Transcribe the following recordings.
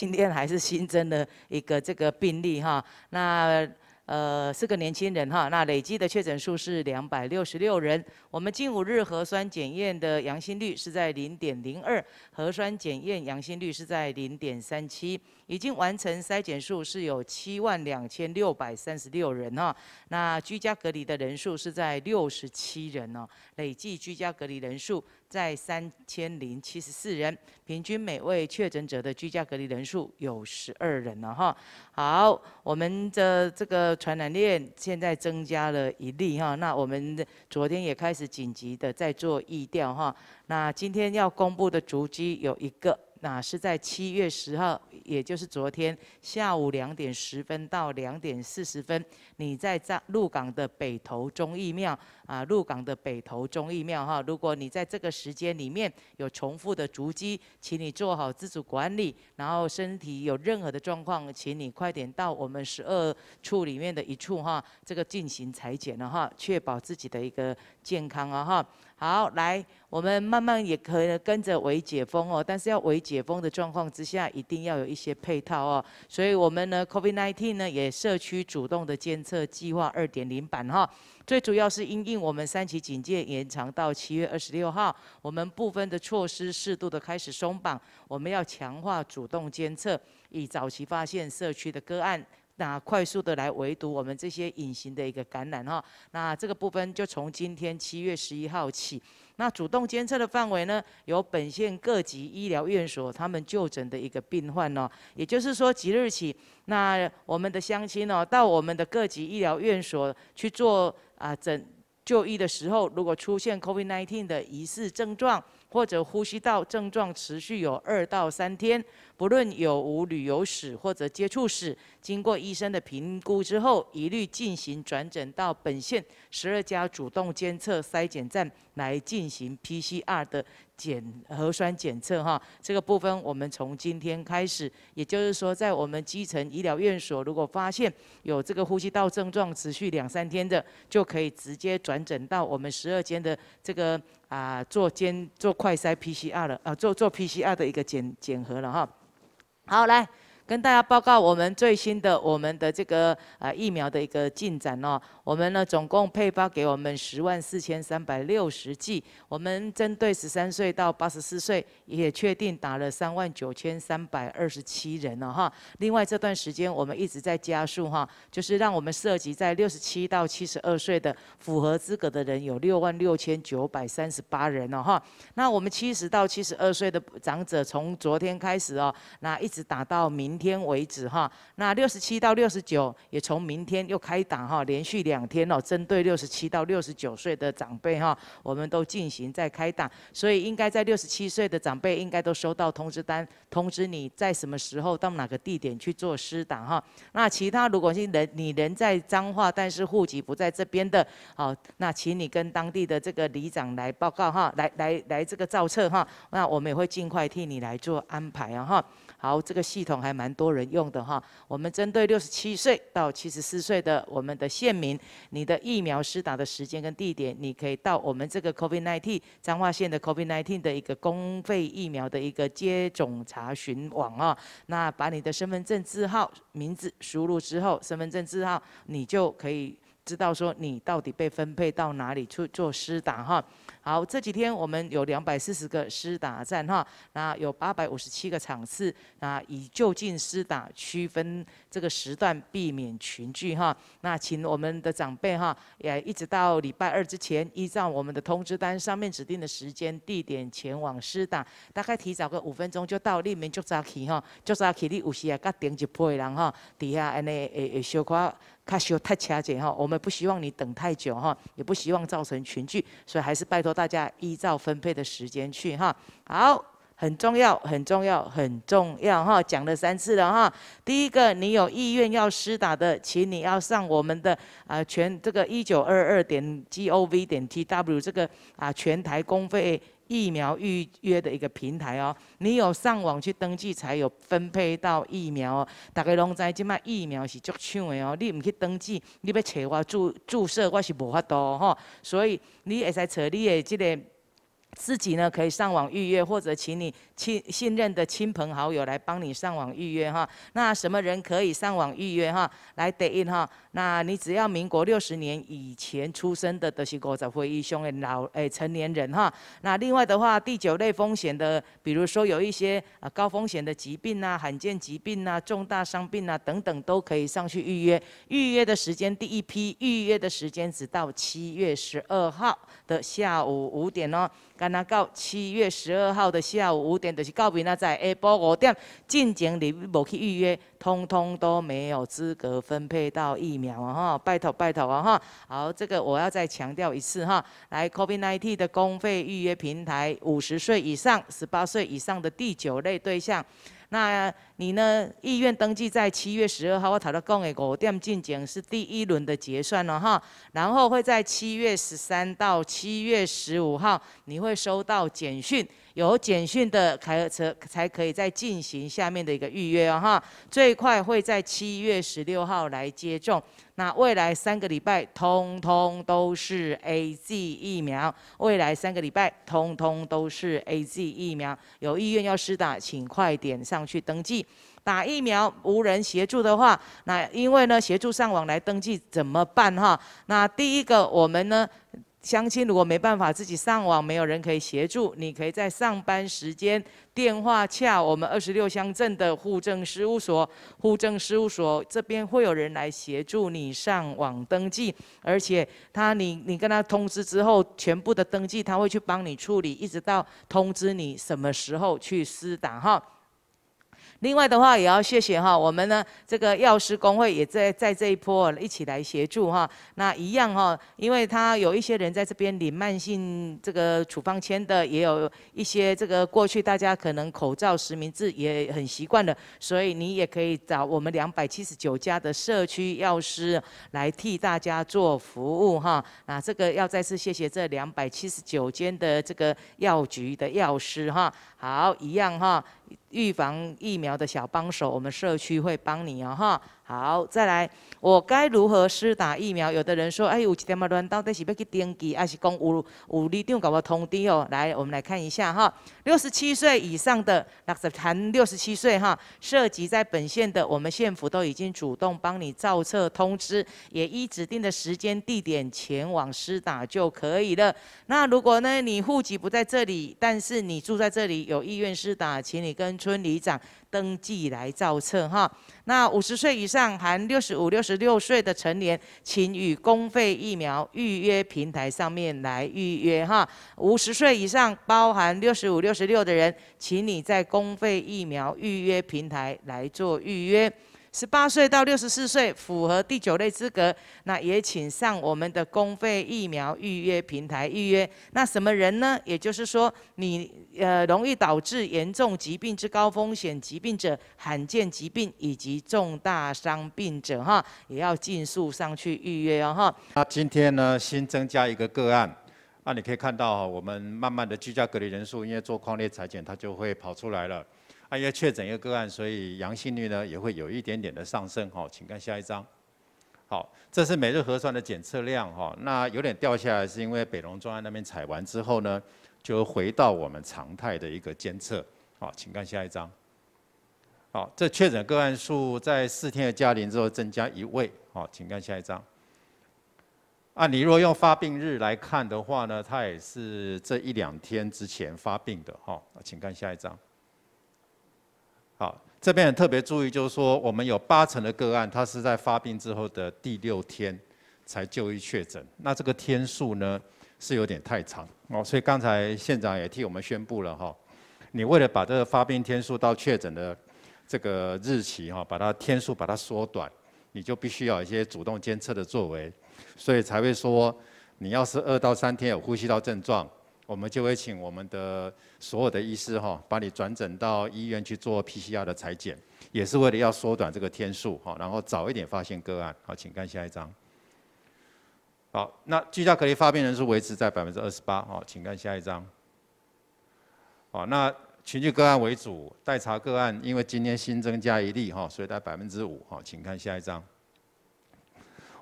今天还是新增的一个这个病例哈，那呃是个年轻人哈，那累计的确诊数是两百六十六人，我们近五日核酸检验的阳性率是在零点零二，核酸检验阳性率是在零点三七。已经完成筛检数是有七万两千六百三十六人哈，那居家隔离的人数是在六十七人哦，累计居家隔离人数在三千零七十四人，平均每位确诊者的居家隔离人数有十二人了哈。好，我们的这个传染链现在增加了一例哈，那我们昨天也开始紧急的在做疫调哈，那今天要公布的足迹有一个。那是在七月十号，也就是昨天下午两点十分到两点四十分，你在彰鹿港的北头中义庙啊，鹿港的北头中义庙哈。如果你在这个时间里面有重复的足迹，请你做好自主管理，然后身体有任何的状况，请你快点到我们十二处里面的一处哈，这个进行裁剪了哈，确保自己的一个健康啊哈。好，来，我们慢慢也可以跟着微解封哦，但是要微解封的状况之下，一定要有一些配套哦，所以，我们呢，COVID-19 呢，也社区主动的监测计划二点零版哈，最主要是因应我们三期警戒延长到七月二十六号，我们部分的措施适度的开始松绑，我们要强化主动监测，以早期发现社区的个案。那快速的来围堵我们这些隐形的一个感染哈，那这个部分就从今天七月十一号起，那主动监测的范围呢，由本县各级医疗院所他们就诊的一个病患哦，也就是说即日起，那我们的乡亲哦，到我们的各级医疗院所去做啊诊。就医的时候，如果出现 COVID-19 的疑似症状，或者呼吸道症状持续有二到三天，不论有无旅游史或者接触史，经过医生的评估之后，一律进行转诊到本县十二家主动监测筛检站来进行 PCR 的。检核酸检测哈，这个部分我们从今天开始，也就是说，在我们基层医疗院所，如果发现有这个呼吸道症状持续两三天的，就可以直接转诊到我们十二间的这个啊做监做快筛 P C R 了啊，做做 P C R 的一个检检核了哈。好，来。跟大家报告，我们最新的我们的这个呃疫苗的一个进展哦，我们呢总共配发给我们十万四千三百六十剂，我们针对十三岁到八十四岁也确定打了三万九千三百二十七人了哈。另外这段时间我们一直在加速哈，就是让我们涉及在六十七到七十二岁的符合资格的人有六万六千九百三十八人了哈。那我们七十到七十二岁的长者从昨天开始哦，那一直打到明。天为止哈，那六十七到六十九也从明天又开档哈，连续两天哦，针对六十七到六十九岁的长辈哈，我们都进行在开档，所以应该在六十七岁的长辈应该都收到通知单，通知你在什么时候到哪个地点去做施打哈。那其他如果是人你人在彰化，但是户籍不在这边的好，那请你跟当地的这个里长来报告哈，来来来这个造册哈，那我们也会尽快替你来做安排啊哈。好，这个系统还蛮多人用的哈。我们针对六十七岁到七十四岁的我们的县民，你的疫苗施打的时间跟地点，你可以到我们这个 COVID-19 彰化县的 COVID-19 的一个公费疫苗的一个接种查询网啊。那把你的身份证字号、名字输入之后，身份证字号你就可以。知道说你到底被分配到哪里去做施打哈？好，这几天我们有两百四十个施打站哈，那有八百五十七个场次，那以就近施打区分。这个时段避免群聚哈，那请我们的长辈哈，也一直到礼拜二之前，依照我们的通知单上面指定的时间地点前往师大，大概提早个五分钟就到。黎明就早起哈，就早起你有时也甲顶一批人哈，底下安尼诶诶，小夸卡小太差劲哈，我们不希望你等太久哈，也不希望造成群聚，所以还是拜托大家依照分配的时间去哈，好。很重要，很重要，很重要哈！讲了三次了哈。第一个，你有意愿要施打的，请你要上我们的啊全这个一九二二点 g o v 点 t w 这个啊全台公费疫苗预约的一个平台哦。你有上网去登记，才有分配到疫苗。大家拢知，即卖疫苗是足抢的哦。你唔去登记，你要找我注注射，我是无法度哦。所以你会使找你的这个。自己呢可以上网预约，或者请你亲信任的亲朋好友来帮你上网预约哈。那什么人可以上网预约哈？来对应哈。那你只要民国六十年以前出生的，都是国仔、会议兄的老诶成年人哈。那另外的话，第九类风险的，比如说有一些啊高风险的疾病啊、罕见疾病啊、重大伤病啊等等，都可以上去预约。预约的时间，第一批预约的时间只到七月十二号的下午五点哦。干若到七月十二号的下午五点，就是到明 v i d 下晡五点，进前你无去预约，通通都没有资格分配到疫苗啊！哈，拜托拜托啊！哈，好，这个我要再强调一次哈。来，COVID-19 的公费预约平台，五十岁以上、十八岁以上的第九类对象。那你呢？意愿登记在七月十二号，我头头讲的五点进检是第一轮的结算了哈。然后会在七月十三到七月十五号，你会收到简讯，有简讯的开车才可以再进行下面的一个预约哦哈。最快会在七月十六号来接种。那未来三个礼拜，通通都是 A Z 疫苗。未来三个礼拜，通通都是 A Z 疫苗。有意愿要施打，请快点上去登记。打疫苗无人协助的话，那因为呢，协助上网来登记怎么办哈？那第一个，我们呢？相亲，如果没办法自己上网，没有人可以协助，你可以在上班时间电话洽我们二十六乡镇的户政事务所，户政事务所这边会有人来协助你上网登记，而且他你你跟他通知之后，全部的登记他会去帮你处理，一直到通知你什么时候去私档哈。另外的话，也要谢谢哈，我们呢这个药师公会也在在这一波一起来协助哈。那一样哈，因为他有一些人在这边领慢性这个处方签的，也有一些这个过去大家可能口罩实名制也很习惯了，所以你也可以找我们两百七十九家的社区药师来替大家做服务哈。啊，这个要再次谢谢这两百七十九间的这个药局的药师哈。好，一样哈。预防疫苗的小帮手，我们社区会帮你哦，哈。好，再来，我该如何施打疫苗？有的人说，哎，有一点嘛乱，到底是要去登记，还是讲有有里长给我通知哦？来，我们来看一下哈，六十七岁以上的，那只谈六十七岁哈，涉及在本县的，我们县府都已经主动帮你造册通知，也依指定的时间地点前往施打就可以了。那如果呢，你户籍不在这里，但是你住在这里，有意愿施打，请你跟村里长登记来造册哈。那五十岁以上。上含六十五、六十六岁的成年，请与公费疫苗预约平台上面来预约哈。五十岁以上，包含六十五、六十六的人，请你在公费疫苗预约平台来做预约。十八岁到六十四岁符合第九类资格，那也请上我们的公费疫苗预约平台预约。那什么人呢？也就是说，你呃容易导致严重疾病之高风险疾病者、罕见疾病以及重大伤病者，哈，也要尽速上去预约哦，哈。那今天呢新增加一个个案，那你可以看到，我们慢慢的居家隔离人数，因为做矿列裁检，它就会跑出来了。啊，要确诊一个个案，所以阳性率呢也会有一点点的上升，哈，请看下一张。好，这是每日核酸的检测量，哈，那有点掉下来，是因为北龙中安那边采完之后呢，就回到我们常态的一个监测，啊，请看下一张。好，这确诊个案数在四天的加零之后增加一位，啊，请看下一张。啊，你若用发病日来看的话呢，它也是这一两天之前发病的，哈，请看下一张。好，这边也特别注意，就是说我们有八成的个案，他是在发病之后的第六天才就医确诊，那这个天数呢是有点太长哦，所以刚才县长也替我们宣布了哈，你为了把这个发病天数到确诊的这个日期哈，把它天数把它缩短，你就必须要一些主动监测的作为，所以才会说你要是二到三天有呼吸道症状。我们就会请我们的所有的医师哈，把你转诊到医院去做 PCR 的裁剪，也是为了要缩短这个天数哈，然后早一点发现个案。好，请看下一张。好，那居家隔离发病人数维持在百分之二十八哈，请看下一张。好，那群聚个案为主，待查个案因为今天新增加一例哈，所以在百分之五哈，请看下一张。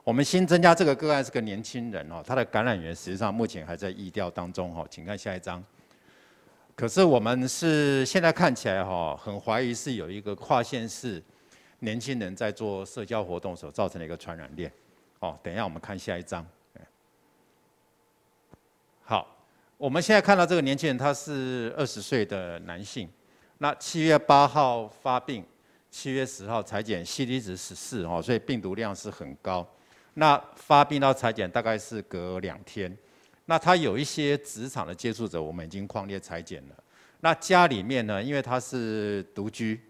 我们新增加这个个案是个年轻人哦，他的感染源实际上目前还在疫调当中哦，请看下一张。可是我们是现在看起来哈，很怀疑是有一个跨县市年轻人在做社交活动所造成的一个传染链哦。等一下我们看下一张。好，我们现在看到这个年轻人他是二十岁的男性，那七月八号发病，七月十号裁剪 C D 值十四哦，所以病毒量是很高。那发病到裁剪大概是隔两天，那他有一些职场的接触者，我们已经框列裁剪了。那家里面呢，因为他是独居，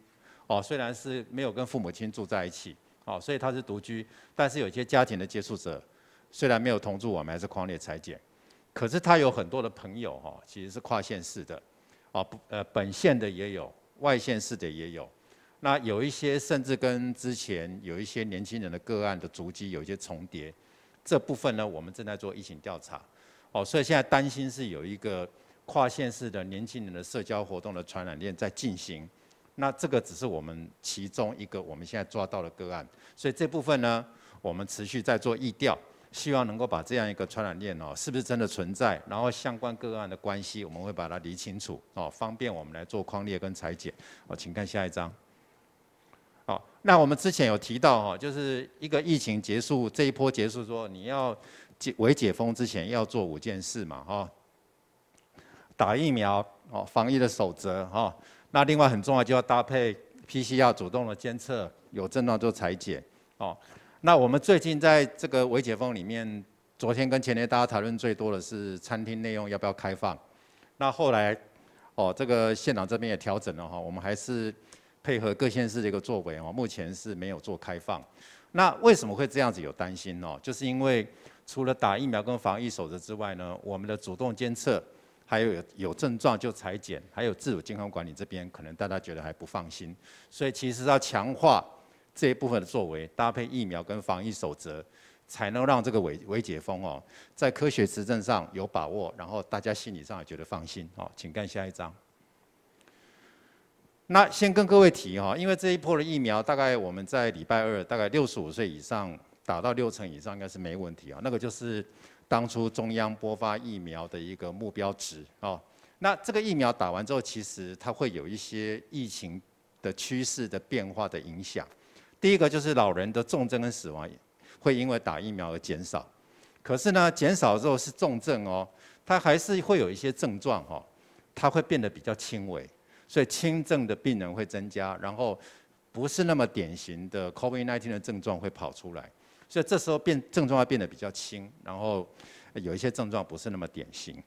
哦，虽然是没有跟父母亲住在一起，哦，所以他是独居，但是有一些家庭的接触者，虽然没有同住，我们还是框列裁剪。可是他有很多的朋友，哦，其实是跨县市的，哦，呃，本县的也有，外县市的也有。那有一些甚至跟之前有一些年轻人的个案的足迹有一些重叠，这部分呢我们正在做疫情调查，哦，所以现在担心是有一个跨县市的年轻人的社交活动的传染链在进行，那这个只是我们其中一个我们现在抓到的个案，所以这部分呢我们持续在做疫调，希望能够把这样一个传染链哦是不是真的存在，然后相关个案的关系我们会把它理清楚哦，方便我们来做框列跟裁剪哦，请看下一张。那我们之前有提到哈，就是一个疫情结束这一波结束说，你要解为解封之前要做五件事嘛哈，打疫苗哦，防疫的守则哈，那另外很重要就要搭配 PCR 主动的监测，有症状就裁剪哦。那我们最近在这个解封里面，昨天跟前天大家讨论最多的是餐厅内容要不要开放，那后来哦，这个县长这边也调整了哈，我们还是。配合各县市的一个作为哦，目前是没有做开放。那为什么会这样子有担心呢？就是因为除了打疫苗跟防疫守则之外呢，我们的主动监测，还有有症状就裁剪，还有自主健康管理这边，可能大家觉得还不放心。所以其实要强化这一部分的作为，搭配疫苗跟防疫守则，才能让这个伪伪解封哦，在科学实证上有把握，然后大家心理上也觉得放心哦。请看下一张。那先跟各位提哈，因为这一波的疫苗，大概我们在礼拜二大概六十五岁以上打到六成以上，应该是没问题啊。那个就是当初中央播发疫苗的一个目标值啊。那这个疫苗打完之后，其实它会有一些疫情的趋势的变化的影响。第一个就是老人的重症跟死亡会因为打疫苗而减少，可是呢，减少之后是重症哦，它还是会有一些症状哦，它会变得比较轻微。所以轻症的病人会增加，然后不是那么典型的 COVID-19 的症状会跑出来，所以这时候变症状会变得比较轻，然后有一些症状不是那么典型。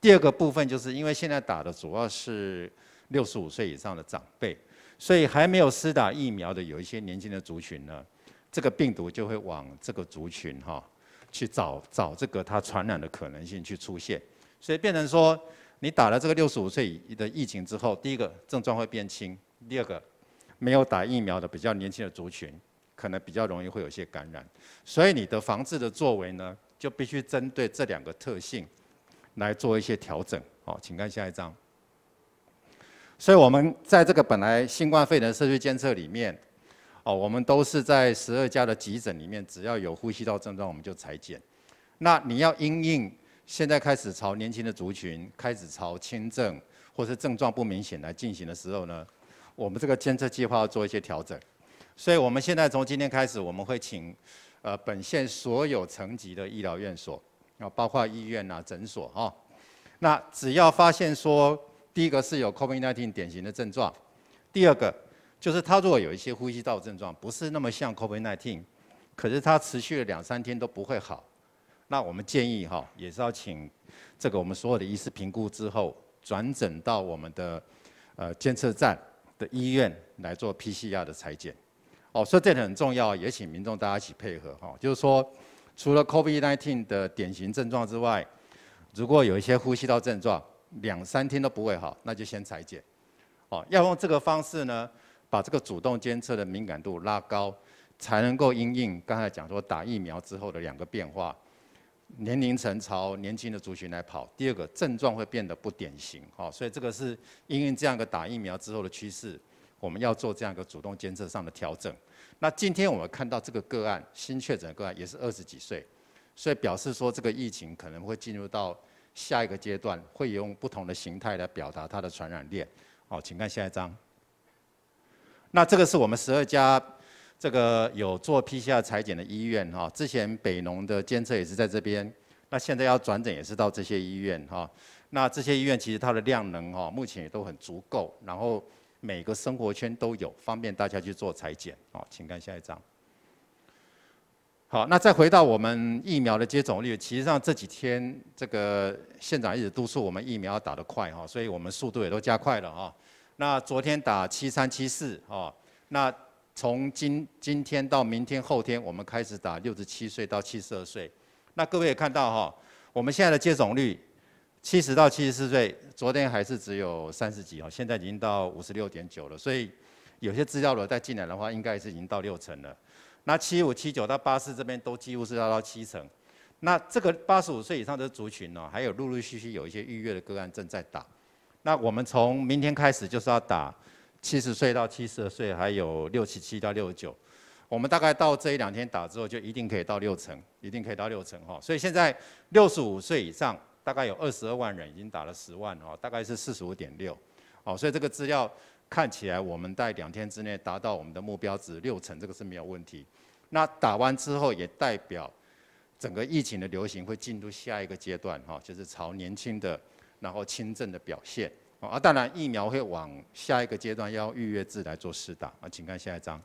第二个部分就是因为现在打的主要是六十五岁以上的长辈，所以还没有施打疫苗的有一些年轻的族群呢，这个病毒就会往这个族群哈去找找这个它传染的可能性去出现，所以变成说。你打了这个六十五岁的疫情之后，第一个症状会变轻，第二个没有打疫苗的比较年轻的族群，可能比较容易会有些感染，所以你的防治的作为呢，就必须针对这两个特性来做一些调整。好，请看下一张。所以我们在这个本来新冠肺炎社区监测里面，哦，我们都是在十二家的急诊里面，只要有呼吸道症状我们就裁剪。那你要因应。现在开始朝年轻的族群，开始朝轻症或是症状不明显来进行的时候呢，我们这个监测计划要做一些调整。所以，我们现在从今天开始，我们会请呃本县所有层级的医疗院所，啊，包括医院呐、诊所啊，那只要发现说，第一个是有 COVID-19 典型的症状，第二个就是他如果有一些呼吸道症状，不是那么像 COVID-19，可是他持续了两三天都不会好。那我们建议哈，也是要请这个我们所有的医师评估之后，转诊到我们的呃监测站的医院来做 PCR 的裁剪。哦，所以这点很重要，也请民众大家一起配合哈。就是说，除了 COVID-19 的典型症状之外，如果有一些呼吸道症状，两三天都不会好，那就先裁剪。哦，要用这个方式呢，把这个主动监测的敏感度拉高，才能够因应刚才讲说打疫苗之后的两个变化。年龄层朝年轻的族群来跑。第二个症状会变得不典型哦，所以这个是因为这样一个打疫苗之后的趋势，我们要做这样一个主动监测上的调整。那今天我们看到这个个案，新确诊个案也是二十几岁，所以表示说这个疫情可能会进入到下一个阶段，会用不同的形态来表达它的传染链。好，请看下一张。那这个是我们十二家。这个有做 PCR 裁剪的医院哈，之前北农的监测也是在这边，那现在要转诊也是到这些医院哈，那这些医院其实它的量能哈，目前也都很足够，然后每个生活圈都有，方便大家去做裁剪，好，请看下一张。好，那再回到我们疫苗的接种率，其实上这几天这个县长一直督促我们疫苗要打得快哈，所以我们速度也都加快了哈，那昨天打七三七四哈，那。从今今天到明天后天，我们开始打六十七岁到七十二岁。那各位也看到哈，我们现在的接种率，七十到七十四岁，昨天还是只有三十几哦，现在已经到五十六点九了。所以有些资料如果再进来的话，应该是已经到六层了。那七五七九到八四这边都几乎是要到七层。那这个八十五岁以上的族群呢，还有陆陆续续有一些预约的个案正在打。那我们从明天开始就是要打。七十岁到七十二岁还有六七七到六十九，我们大概到这一两天打之后，就一定可以到六成，一定可以到六成哈。所以现在六十五岁以上大概有二十二万人已经打了十万哈，大概是四十五点六哦。所以这个资料看起来，我们在两天之内达到我们的目标值六成，这个是没有问题。那打完之后也代表整个疫情的流行会进入下一个阶段哈，就是朝年轻的然后轻症的表现。啊，当然疫苗会往下一个阶段要预约制来做施打啊，请看下一张。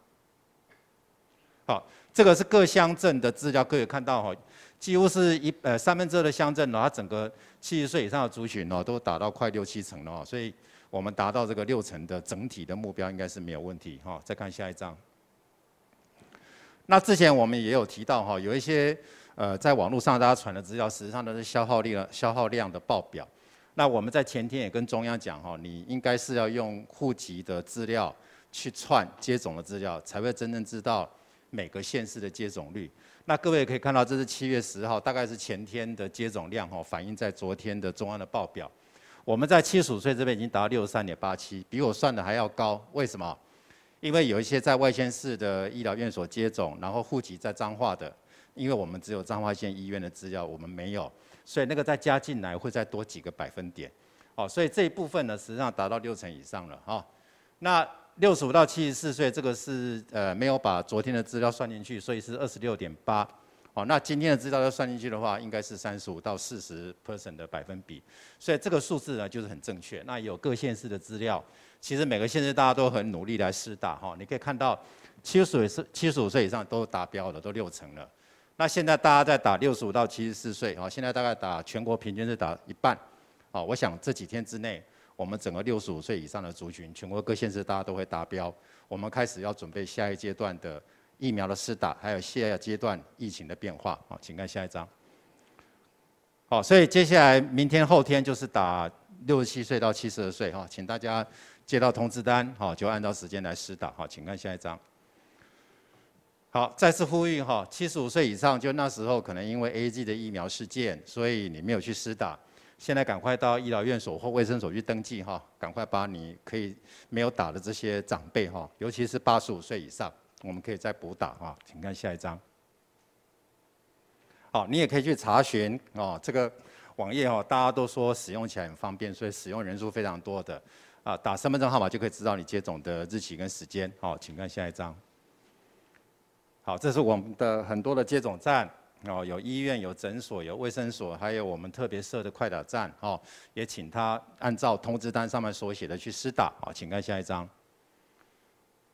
好，这个是各乡镇的资料，各位看到哈，几乎是一呃三分之二的乡镇呢，它整个七十岁以上的族群哦，都达到快六七成了所以我们达到这个六成的整体的目标应该是没有问题哈。再看下一张。那之前我们也有提到哈，有一些呃在网络上大家传的资料，实际上都是消耗量消耗量的报表。那我们在前天也跟中央讲，哈，你应该是要用户籍的资料去串接种的资料，才会真正知道每个县市的接种率。那各位可以看到，这是七月十号，大概是前天的接种量，哈，反映在昨天的中央的报表。我们在七十五岁这边已经达到六十三点八七，比我算的还要高。为什么？因为有一些在外县市的医疗院所接种，然后户籍在彰化的。因为我们只有彰化县医院的资料，我们没有，所以那个再加进来会再多几个百分点，哦，所以这一部分呢，实际上达到六成以上了，哈。那六十五到七十四岁这个是呃没有把昨天的资料算进去，所以是二十六点八，哦，那今天的资料要算进去的话，应该是三十五到四十 percent 的百分比，所以这个数字呢就是很正确。那有各县市的资料，其实每个县市大家都很努力来施打，哈，你可以看到七十五岁七十五岁以上都达标了，都六成了。那现在大家在打六十五到七十四岁哦，现在大概打全国平均是打一半好，我想这几天之内，我们整个六十五岁以上的族群，全国各县市大家都会达标。我们开始要准备下一阶段的疫苗的试打，还有下一阶段疫情的变化好，请看下一张。好，所以接下来明天后天就是打六十七岁到七十二岁哈，请大家接到通知单好，就按照时间来试打好，请看下一张。好，再次呼吁哈，七十五岁以上，就那时候可能因为 A Z 的疫苗事件，所以你没有去施打，现在赶快到医疗院所或卫生所去登记哈，赶快把你可以没有打的这些长辈哈，尤其是八十五岁以上，我们可以再补打哈，请看下一张。好，你也可以去查询哦，这个网页哈，大家都说使用起来很方便，所以使用人数非常多的，啊，打身份证号码就可以知道你接种的日期跟时间，好，请看下一张。好，这是我们的很多的接种站哦，有医院、有诊所有卫生所，还有我们特别设的快打站哦，也请他按照通知单上面所写的去施打哦，请看下一张。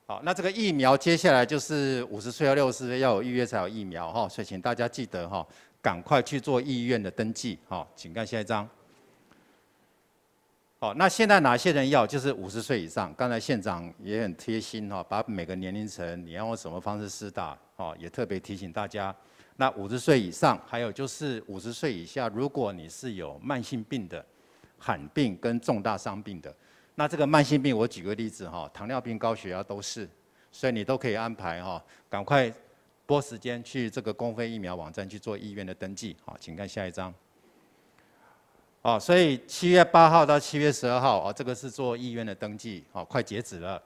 好，那这个疫苗接下来就是五十岁和六十岁要有预约才有疫苗哈，所以请大家记得哈，赶快去做医院的登记哦，请看下一张。好，那现在哪些人要？就是五十岁以上。刚才县长也很贴心哈，把每个年龄层你要用什么方式施打，哦，也特别提醒大家。那五十岁以上，还有就是五十岁以下，如果你是有慢性病的、罕病跟重大伤病的，那这个慢性病我举个例子哈，糖尿病、高血压都是，所以你都可以安排哈，赶快拨时间去这个公费疫苗网站去做医院的登记。好，请看下一张。好，所以七月八号到七月十二号，哦，这个是做预约的登记，哦，快截止了。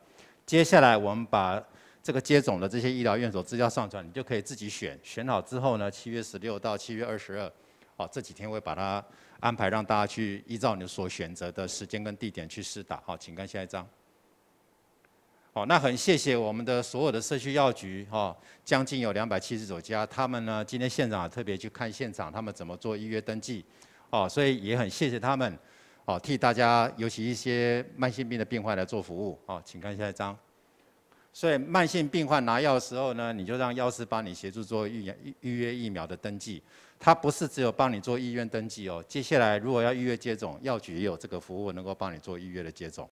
接下来我们把这个接种的这些医疗院所资料上传，你就可以自己选，选好之后呢，七月十六到七月二十二，哦，这几天会把它安排让大家去依照你所选择的时间跟地点去试打，好，请看下一张。好，那很谢谢我们的所有的社区药局，哦，将近有两百七十九家，他们呢今天现场特别去看现场，他们怎么做预约登记。哦，所以也很谢谢他们，哦替大家，尤其一些慢性病的病患来做服务。哦，请看下一张。所以慢性病患拿药的时候呢，你就让药师帮你协助做预预预约疫苗的登记。他不是只有帮你做医院登记哦，接下来如果要预约接种，药局也有这个服务能够帮你做预约的接种。